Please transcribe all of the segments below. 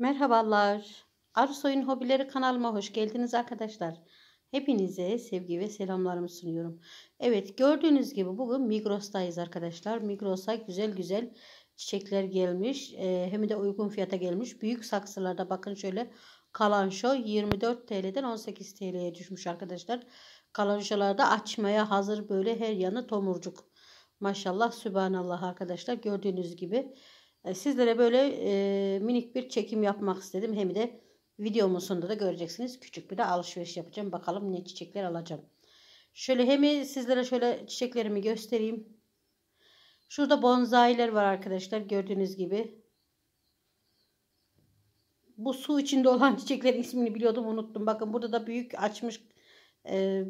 Merhabalar. Arsoy'un hobileri kanalıma hoş geldiniz arkadaşlar. Hepinize sevgi ve selamlarımı sunuyorum. Evet gördüğünüz gibi bugün Migros'tayız arkadaşlar. Migros'a güzel güzel çiçekler gelmiş. Ee, hem de uygun fiyata gelmiş. Büyük saksılarda bakın şöyle kalanşo 24 TL'den 18 TL'ye düşmüş arkadaşlar. Kalanşolarda açmaya hazır böyle her yanı tomurcuk. Maşallah sübhanallah arkadaşlar gördüğünüz gibi. E, sizlere böyle e, minik bir çekim yapmak istedim. Hem de videomun sonunda da göreceksiniz. Küçük bir de alışveriş yapacağım. Bakalım ne çiçekler alacağım. Şöyle hem sizlere şöyle çiçeklerimi göstereyim. Şurada bonsailer var arkadaşlar. Gördüğünüz gibi. Bu su içinde olan çiçeklerin ismini biliyordum unuttum. Bakın burada da büyük açmış e,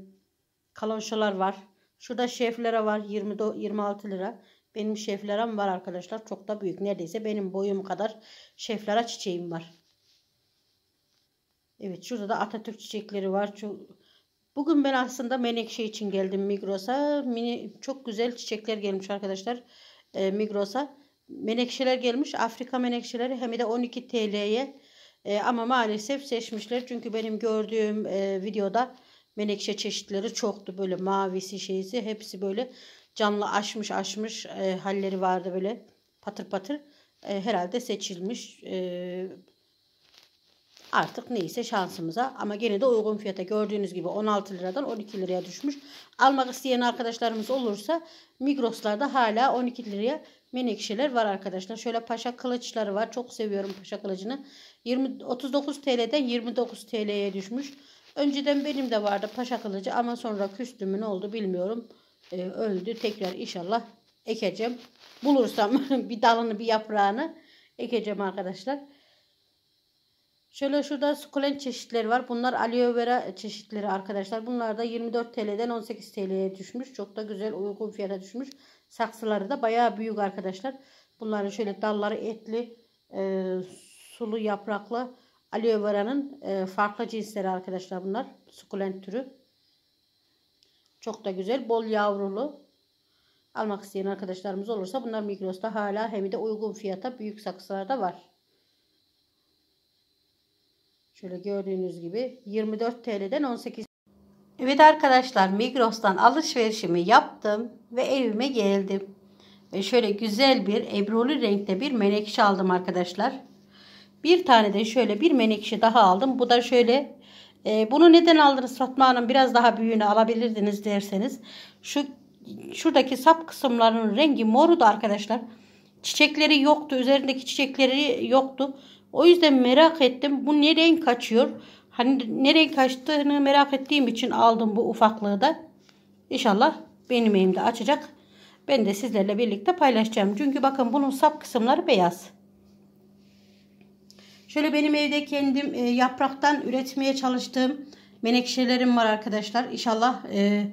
kalonşalar var. Şurada şeflere var 20, 26 lira. Benim şeflerim var arkadaşlar. Çok da büyük. Neredeyse benim boyum kadar şeflara çiçeğim var. Evet şurada da Atatürk çiçekleri var. Bugün ben aslında menekşe için geldim Migros'a. çok güzel çiçekler gelmiş arkadaşlar e, Migros'a. Menekşeler gelmiş. Afrika menekşeleri hem de 12 TL'ye. E, ama maalesef seçmişler. Çünkü benim gördüğüm e, videoda menekşe çeşitleri çoktu. Böyle mavisi şeysi hepsi böyle camla aşmış aşmış e, halleri vardı böyle patır patır. E, herhalde seçilmiş. E, artık neyse şansımıza ama gene de uygun fiyata gördüğünüz gibi 16 liradan 12 liraya düşmüş. Almak isteyen arkadaşlarımız olursa Migros'larda hala 12 liraya menekşeler var arkadaşlar. Şöyle paşa kılıçları var. Çok seviyorum paşa kılıcını. 20, 39 TL'den 29 TL'ye düşmüş. Önceden benim de vardı paşa kılıcı ama sonra küstü mü ne oldu bilmiyorum e, öldü. Tekrar inşallah ekeceğim. Bulursam bir dalını bir yaprağını ekeceğim arkadaşlar. Şöyle şurada sukulent çeşitleri var. Bunlar aloe vera çeşitleri arkadaşlar. Bunlar da 24 TL'den 18 TL'ye düşmüş. Çok da güzel uygun fiyata düşmüş. Saksıları da bayağı büyük arkadaşlar. Bunların şöyle dalları etli, e, sulu yapraklı aloe vera'nın e, farklı cinsleri arkadaşlar bunlar. Sukulent türü. Çok da güzel. Bol yavrulu. Almak isteyen arkadaşlarımız olursa bunlar Migros'ta hala hem de uygun fiyata büyük saksılarda var. Şöyle gördüğünüz gibi 24 TL'den 18 Evet arkadaşlar Migros'tan alışverişimi yaptım ve evime geldim. Ve şöyle güzel bir ebrolu renkte bir menekşe aldım arkadaşlar. Bir tane de şöyle bir menekşe daha aldım. Bu da şöyle e, bunu neden aldınız Fatma Hanım? Biraz daha büyüğünü alabilirdiniz derseniz. Şu şuradaki sap kısımlarının rengi moru da arkadaşlar. Çiçekleri yoktu. Üzerindeki çiçekleri yoktu. O yüzden merak ettim. Bu ne renk kaçıyor? Hani ne renk kaçtığını merak ettiğim için aldım bu ufaklığı da. İnşallah benim evimde açacak. Ben de sizlerle birlikte paylaşacağım. Çünkü bakın bunun sap kısımları beyaz. Şöyle benim evde kendim e, yapraktan üretmeye çalıştığım menekşelerim var arkadaşlar. İnşallah e,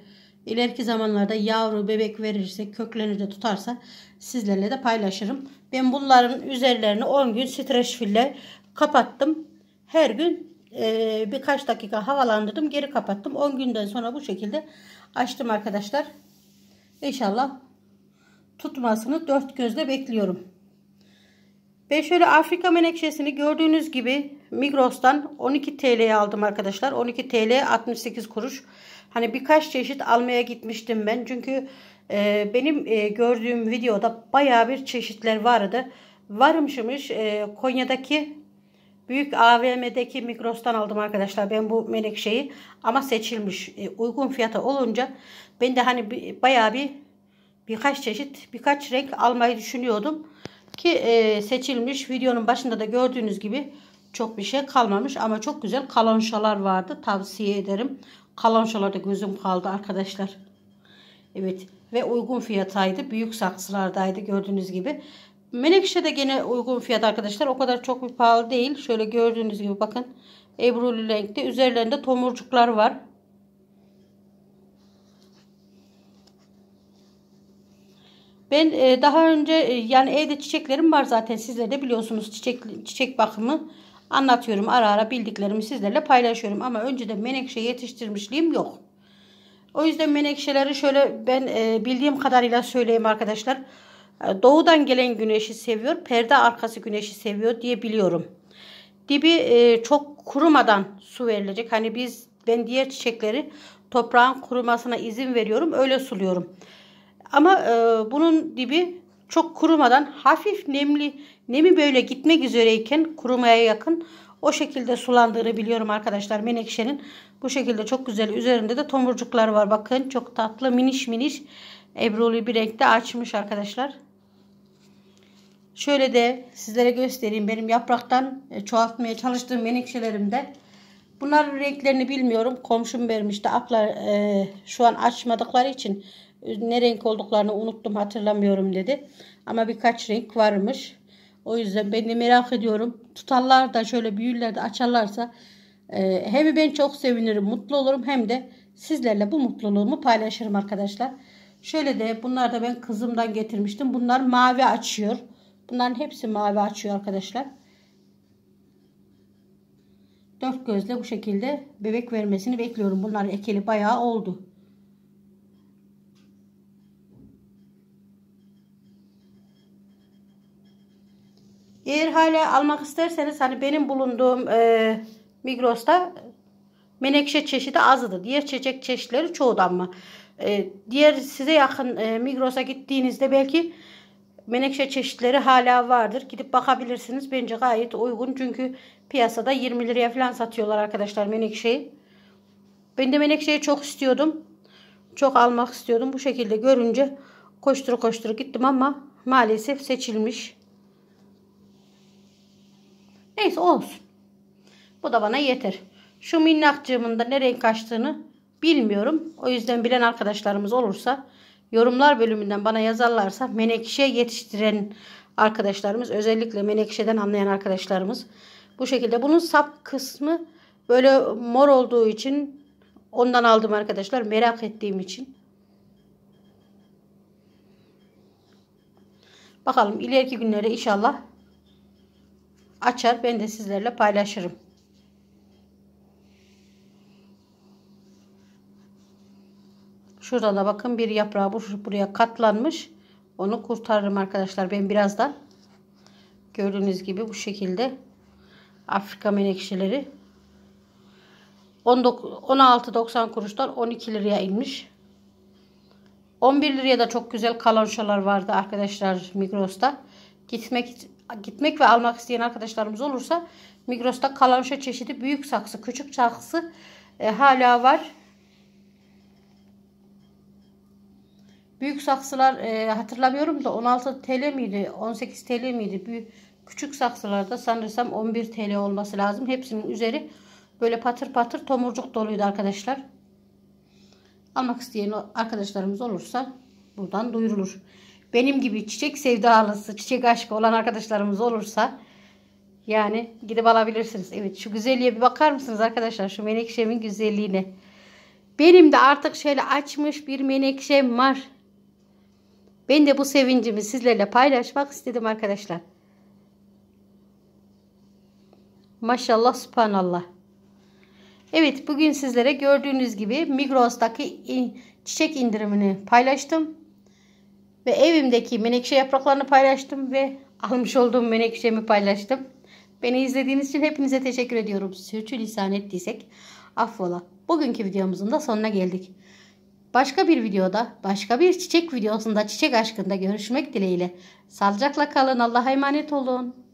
ileriki zamanlarda yavru bebek verirse köklerini de tutarsa sizlerle de paylaşırım. Ben bunların üzerlerini 10 gün streçfille kapattım. Her gün e, birkaç dakika havalandırdım geri kapattım. 10 günden sonra bu şekilde açtım arkadaşlar. İnşallah tutmasını dört gözle bekliyorum. Ben şöyle Afrika menekşesini gördüğünüz gibi Migros'tan 12 TL'ye aldım arkadaşlar. 12 TL 68 kuruş. Hani birkaç çeşit almaya gitmiştim ben. Çünkü e, benim e, gördüğüm videoda baya bir çeşitler vardı. Varmışmış e, Konya'daki büyük AVM'deki Migros'tan aldım arkadaşlar. Ben bu menekşeyi ama seçilmiş e, uygun fiyata olunca ben de hani baya bir birkaç çeşit birkaç renk almayı düşünüyordum. Ki e, seçilmiş videonun başında da gördüğünüz gibi çok bir şey kalmamış ama çok güzel kalonşalar vardı. Tavsiye ederim. Kalonşalarda gözüm kaldı arkadaşlar. Evet ve uygun fiyataydı. Büyük saksılardaydı gördüğünüz gibi. Menekşe de gene uygun fiyat arkadaşlar. O kadar çok bir pahalı değil. Şöyle gördüğünüz gibi bakın. Ebruli renkte. Üzerlerinde tomurcuklar var. Ben e, daha önce e, yani evde çiçeklerim var zaten sizler de biliyorsunuz çiçek çiçek bakımı anlatıyorum. Ara ara bildiklerimi sizlerle paylaşıyorum ama önce de menekşe yetiştirmişliğim yok. O yüzden menekşeleri şöyle ben e, bildiğim kadarıyla söyleyeyim arkadaşlar. Doğudan gelen güneşi seviyor, perde arkası güneşi seviyor diye biliyorum. Dibi çok kurumadan su verilecek. Hani biz ben diğer çiçekleri toprağın kurumasına izin veriyorum, öyle suluyorum. Ama e, bunun dibi çok kurumadan hafif nemli nemi böyle gitmek üzereyken kurumaya yakın o şekilde sulandığını biliyorum arkadaşlar menekşenin. Bu şekilde çok güzel üzerinde de tomurcuklar var bakın çok tatlı miniş miniş ebrulu bir renkte açmış arkadaşlar. Şöyle de sizlere göstereyim benim yapraktan e, çoğaltmaya çalıştığım menekşelerimde. Bunların renklerini bilmiyorum. Komşum vermişti. Aplar e, şu an açmadıkları için ne renk olduklarını unuttum hatırlamıyorum dedi. Ama birkaç renk varmış. O yüzden ben de merak ediyorum. Tutarlar da şöyle büyürler de açarlarsa e, hem ben çok sevinirim, mutlu olurum hem de sizlerle bu mutluluğumu paylaşırım arkadaşlar. Şöyle de bunlar da ben kızımdan getirmiştim. Bunlar mavi açıyor. Bunların hepsi mavi açıyor arkadaşlar. Dört gözle bu şekilde bebek vermesini bekliyorum. Bunlar ekeli bayağı oldu. Eğer hala almak isterseniz hani benim bulunduğum e, Migros'ta menekşe çeşidi azdı. Diğer çiçek çeşitleri çoğudan mı? e, diğer size yakın e, Migros'a gittiğinizde belki menekşe çeşitleri hala vardır. Gidip bakabilirsiniz. Bence gayet uygun. Çünkü piyasada 20 liraya falan satıyorlar arkadaşlar menekşeyi. Ben de menekşeyi çok istiyordum. Çok almak istiyordum. Bu şekilde görünce koştur koştur gittim ama maalesef seçilmiş. Neyse olsun. Bu da bana yeter. Şu minnakcığımın da nereye kaçtığını bilmiyorum. O yüzden bilen arkadaşlarımız olursa yorumlar bölümünden bana yazarlarsa menekşe yetiştiren arkadaşlarımız özellikle menekşeden anlayan arkadaşlarımız bu şekilde. Bunun sap kısmı böyle mor olduğu için ondan aldım arkadaşlar merak ettiğim için. Bakalım ileriki günlere inşallah açar ben de sizlerle paylaşırım. Şuradan da bakın bir yaprağı buraya katlanmış. Onu kurtarırım arkadaşlar ben birazdan. Gördüğünüz gibi bu şekilde Afrika menekşeleri 16.90 kuruştan 12 liraya inmiş. 11 liraya da çok güzel kalonşalar vardı arkadaşlar Migros'ta. Gitmek gitmek ve almak isteyen arkadaşlarımız olursa Migros'ta kalanşa çeşidi büyük saksı, küçük saksı e, hala var. Büyük saksılar e, hatırlamıyorum da 16 TL miydi? 18 TL miydi? Büyük, küçük saksılarda sanırsam 11 TL olması lazım. Hepsinin üzeri böyle patır patır tomurcuk doluydu arkadaşlar. Almak isteyen arkadaşlarımız olursa buradan duyurulur benim gibi çiçek sevdalısı, çiçek aşkı olan arkadaşlarımız olursa yani gidip alabilirsiniz. Evet şu güzelliğe bir bakar mısınız arkadaşlar? Şu menekşemin güzelliğine. Benim de artık şöyle açmış bir menekşem var. Ben de bu sevincimi sizlerle paylaşmak istedim arkadaşlar. Maşallah subhanallah. Evet bugün sizlere gördüğünüz gibi Migros'taki çiçek indirimini paylaştım. Ve evimdeki menekşe yapraklarını paylaştım ve almış olduğum menekşemi paylaştım. Beni izlediğiniz için hepinize teşekkür ediyorum. Sürçülisan ettiysek affola. Bugünkü videomuzun da sonuna geldik. Başka bir videoda, başka bir çiçek videosunda çiçek aşkında görüşmek dileğiyle. Sağlıcakla kalın, Allah'a emanet olun.